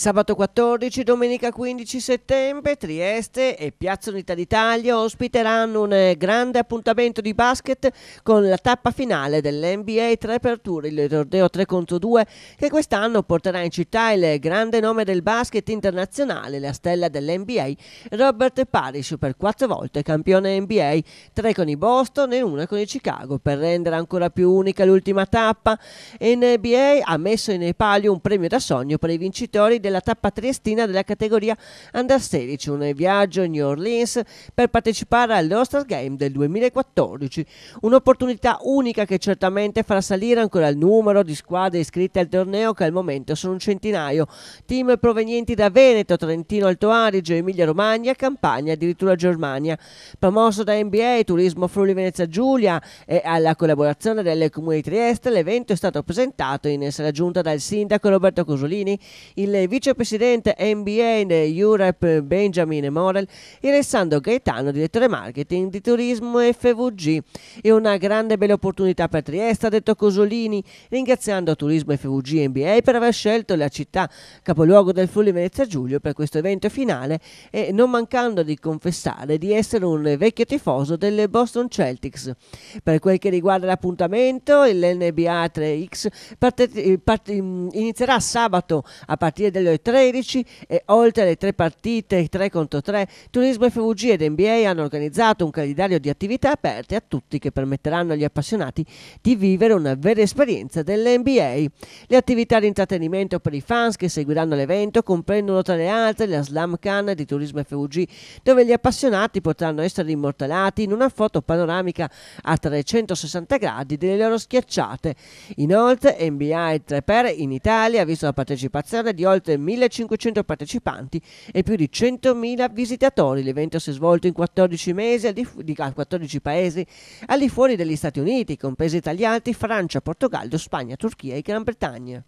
Sabato 14, domenica 15 settembre, Trieste e Piazza Unità d'Italia ospiteranno un eh, grande appuntamento di basket con la tappa finale dell'NBA 3 per Tour, il torneo 3 contro 2, che quest'anno porterà in città il grande nome del basket internazionale, la stella dell'NBA, Robert Parrish, per quattro volte campione NBA, tre con i Boston e una con i Chicago, per rendere ancora più unica l'ultima tappa. NBA ha messo in palio un premio da sogno per i vincitori del della tappa triestina della categoria Under 16, un viaggio in New Orleans per partecipare all'Ostar Game del 2014. Un'opportunità unica che certamente farà salire ancora il numero di squadre iscritte al torneo che al momento sono un centinaio. Team provenienti da Veneto, Trentino, Alto Adige, Emilia Romagna, Campania, addirittura Germania. Promosso da NBA, Turismo Friuli Venezia Giulia e alla collaborazione delle comuni di Trieste, l'evento è stato presentato in essere aggiunta dal sindaco Roberto Cosolini, il vice vicepresidente NBA in Europe Benjamin Morel e Alessandro Gaetano, direttore marketing di Turismo FVG. È una grande bella opportunità per Trieste, ha detto Cosolini, ringraziando Turismo FVG NBA per aver scelto la città capoluogo del Friuli Venezia Giulio per questo evento finale e non mancando di confessare di essere un vecchio tifoso delle Boston Celtics. Per quel che riguarda l'appuntamento, l'NBA 3X parte, eh, parte, mm, inizierà sabato a partire dal delle 13 e oltre le tre partite 3 contro 3, Turismo FVG ed NBA hanno organizzato un calendario di attività aperte a tutti che permetteranno agli appassionati di vivere una vera esperienza dell'NBA. Le attività di intrattenimento per i fans che seguiranno l'evento comprendono tra le altre la Slam Can di Turismo FVG, dove gli appassionati potranno essere immortalati in una foto panoramica a 360 gradi delle loro schiacciate. Inoltre, NBA 3x in Italia ha visto la partecipazione di oltre oltre 1500 partecipanti e più di 100.000 visitatori. L'evento si è svolto in 14, mesi, di, 14 ah, paesi al di fuori degli Stati Uniti, compresi gli Italia, Francia, Portogallo, Spagna, Turchia e Gran Bretagna.